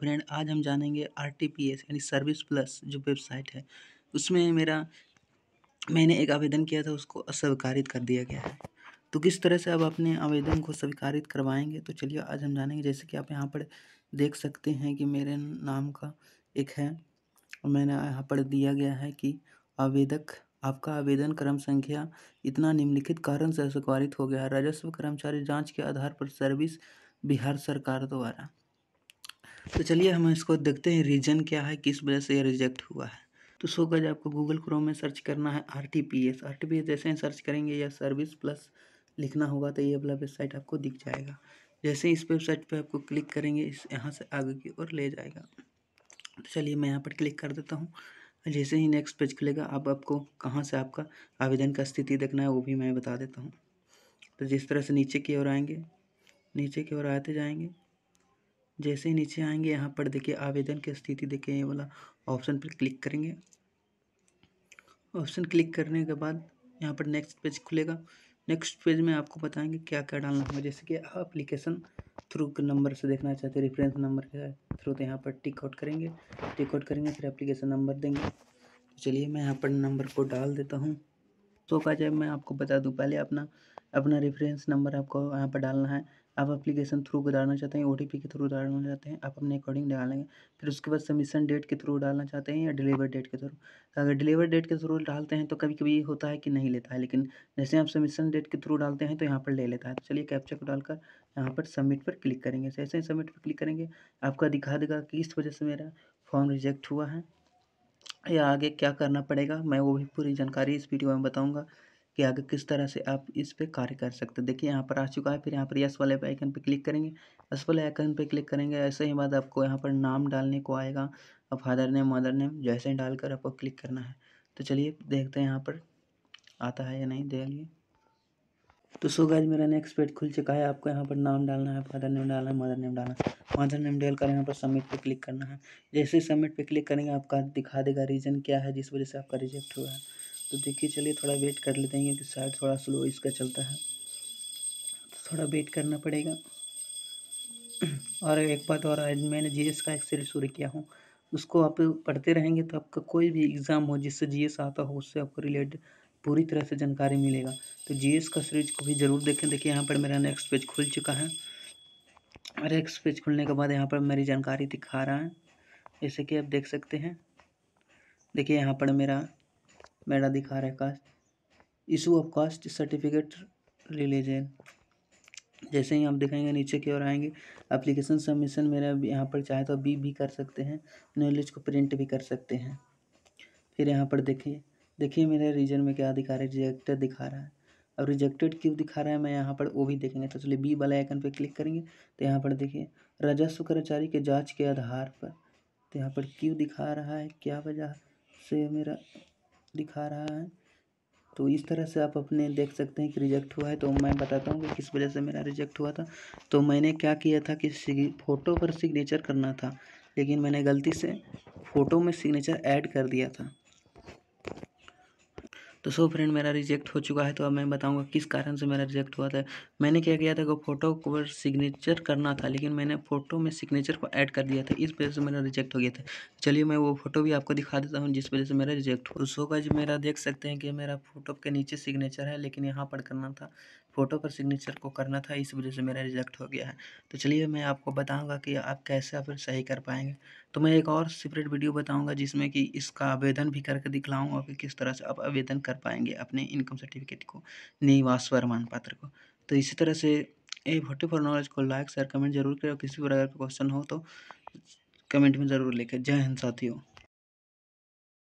friend आज हम जानेंगे आर टी पी एस यानी सर्विस प्लस जो वेबसाइट है उसमें मेरा मैंने एक आवेदन किया था उसको अस्वीकारित कर दिया गया है तो किस तरह से अब अपने आवेदन को स्वीकारित करवाएंगे तो चलिए आज हम जानेंगे जैसे कि आप यहाँ पर देख सकते हैं कि मेरे नाम का एक है और मैंने यहाँ पर दिया गया है कि आवेदक आपका आवेदन क्रम संख्या इतना निम्नलिखित कारण से अस्वीकारित हो गया राजस्व कर्मचारी जाँच के आधार पर सर्विस बिहार सरकार द्वारा तो चलिए हम इसको देखते हैं रीजन क्या है किस वजह से ये रिजेक्ट हुआ है तो सो गज आपको गूगल क्रोम में सर्च करना है R T P S R T P S जैसे ही सर्च करेंगे या सर्विस प्लस लिखना होगा तो ये वाला वेबसाइट आपको दिख जाएगा जैसे इस वेबसाइट पे आपको क्लिक करेंगे इस यहाँ से आगे की ओर ले जाएगा तो चलिए मैं यहाँ पर क्लिक कर देता हूँ जैसे ही नेक्स्ट पेज खुलेगा अब आपको कहाँ से आपका आवेदन का स्थिति देखना है वो भी मैं बता देता हूँ तो जिस तरह से नीचे की ओर आएंगे नीचे की ओर आते जाएंगे जैसे ही नीचे आएंगे यहाँ पर देखिए आवेदन की स्थिति देखिए ये वाला ऑप्शन पर क्लिक करेंगे ऑप्शन क्लिक करने के बाद यहाँ पर नेक्स्ट पेज खुलेगा नेक्स्ट पेज में आपको बताएंगे क्या क्या डालना होगा जैसे कि अप्लीकेशन थ्रू के नंबर से देखना चाहते हैं रेफरेंस नंबर के थ्रू तो यहाँ पर टिक आउट करेंगे टिक आउट करेंगे फिर एप्लीकेशन नंबर देंगे तो चलिए मैं यहाँ पर नंबर को डाल देता हूँ तो का जब मैं आपको बता दूँ पहले अपना अपना रेफरेंस नंबर आपको यहाँ पर डालना है आप अप्लीकेशन थ्रू को डालना चाहते हैं ओ के थ्रू डालना चाहते हैं आप अपने अकॉर्डिंग डालेंगे फिर उसके बाद सबमिशन डेट के थ्रू डालना चाहते हैं या डिलीवर डेट के थ्रू तो अगर डिलीवर डेट के थ्रू डालते हैं तो कभी कभी होता है कि नहीं लेता है लेकिन जैसे आप सबमिशन डेट के थ्रू डालते हैं तो यहाँ पर ले लेता है तो चलिए कैप्चर को डालकर यहाँ पर सबमिट पर क्लिक करेंगे जैसे तो ही सबमिट पर क्लिक करेंगे आपका दिखा देगा कि इस वजह से मेरा फॉर्म रिजेक्ट हुआ है या आगे क्या करना पड़ेगा मैं वो भी पूरी जानकारी इस वीडियो में बताऊँगा कि आगे किस तरह से आप इस पर कार्य कर सकते हैं देखिए यहाँ पर आ चुका है फिर यहाँ पर यस वाले आइकन पर क्लिक करेंगे यस वाले आइकन पर क्लिक करेंगे ऐसे ही बाद आपको यहाँ पर नाम डालने को आएगा अब फादर नेम मदर नेम जैसे ही डालकर आपको क्लिक करना है तो चलिए देखते हैं यहाँ पर आता है या नहीं देखिए तो सो गाइज मेरा नेक्स्ट पेज खुल चुका है आपको यहाँ पर नाम डालना है फादर नेम डालना है मदर नेम डालना है मदर नेम डाल यहाँ पर सबमिट पे क्लिक करना है जैसे सबमिट पे क्लिक करेंगे आपका दिखा देगा रीज़न क्या है जिस वजह से आपका रिजेक्ट हुआ है तो देखिए चलिए थोड़ा वेट कर लेते हैं क्योंकि साइड थोड़ा स्लो इसका चलता है तो थोड़ा वेट करना पड़ेगा और एक बात और आज मैंने जीएस का एक सीरीज शुरू किया हूँ उसको आप पढ़ते रहेंगे तो आपका कोई भी एग्ज़ाम हो जिससे जीएस आता हो उससे आपको रिलेटेड पूरी तरह से जानकारी मिलेगा तो जी का सीरीज को भी ज़रूर देखें देखिए यहाँ पर मेरा नेक्स्ट पेज खुल चुका है और नेक्स्ट पेज खुलने के बाद यहाँ पर मेरी जानकारी दिखा रहा है जैसे कि आप देख सकते हैं देखिए यहाँ पर मेरा मेरा दिखा रहा है caste issue of caste certificate religion जैसे ही आप दिखाएंगे नीचे की ओर आएंगे एप्लीकेशन सबमिशन मेरा यहाँ पर चाहे तो बी भी कर सकते हैं नॉलेज को प्रिंट भी कर सकते हैं फिर यहाँ पर देखिए देखिए मेरे रीजन में क्या दिखा रहा है रिजेक्टेड दिखा रहा है अब रिजेक्टेड क्यों दिखा रहा है मैं यहाँ पर वो भी देखेंगे तो चलिए बी वाला आइकन पर क्लिक करेंगे तो यहाँ पर देखिए राजस्व कर्मचारी के जाँच के आधार पर तो यहाँ पर क्यों दिखा रहा है क्या वजह से मेरा दिखा रहा है तो इस तरह से आप अपने देख सकते हैं कि रिजेक्ट हुआ है तो मैं बताता हूँ कि किस वजह से मेरा रिजेक्ट हुआ था तो मैंने क्या किया था कि फ़ोटो पर सिग्नेचर करना था लेकिन मैंने गलती से फ़ोटो में सिग्नेचर ऐड कर दिया था तो सो फ्रेंड मेरा रिजेक्ट हो चुका है तो अब मैं बताऊँगा किस कारण से मेरा रिजेक्ट हुआ था मैंने क्या किया था कि फ़ोटो को सिग्नेचर करना था लेकिन मैंने फ़ोटो में सिग्नेचर को ऐड कर दिया था इस वजह से मेरा रिजेक्ट हो गया था चलिए मैं वो फ़ोटो भी आपको दिखा देता हूँ जिस वजह से मेरा रिजेक्ट हो सो का मेरा देख सकते हैं कि मेरा फ़ोटो के नीचे सिग्नेचर है लेकिन यहाँ पर करना था फ़ोटो पर सिग्नेचर को करना था इस वजह से मेरा रिजेक्ट हो गया है तो चलिए मैं आपको बताऊंगा कि आप कैसे फिर सही कर पाएंगे तो मैं एक और सेपरेट वीडियो बताऊंगा जिसमें कि इसका आवेदन भी करके दिखलाऊंगा कि किस तरह से आप आवेदन कर पाएंगे अपने इनकम सर्टिफिकेट को निवास प्रमाण पत्र को तो इसी तरह से ए भोटे फॉर नॉलेज को लाइक शेयर कमेंट जरूर करें और किसी प्रकार का क्वेश्चन हो तो कमेंट में ज़रूर लिखें जय हिंद साथियों